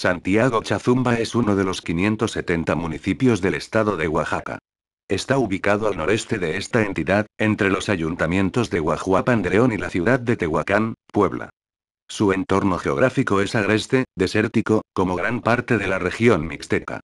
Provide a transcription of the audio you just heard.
Santiago Chazumba es uno de los 570 municipios del estado de Oaxaca. Está ubicado al noreste de esta entidad, entre los ayuntamientos de Guajuapan de León y la ciudad de Tehuacán, Puebla. Su entorno geográfico es agreste, desértico, como gran parte de la región mixteca.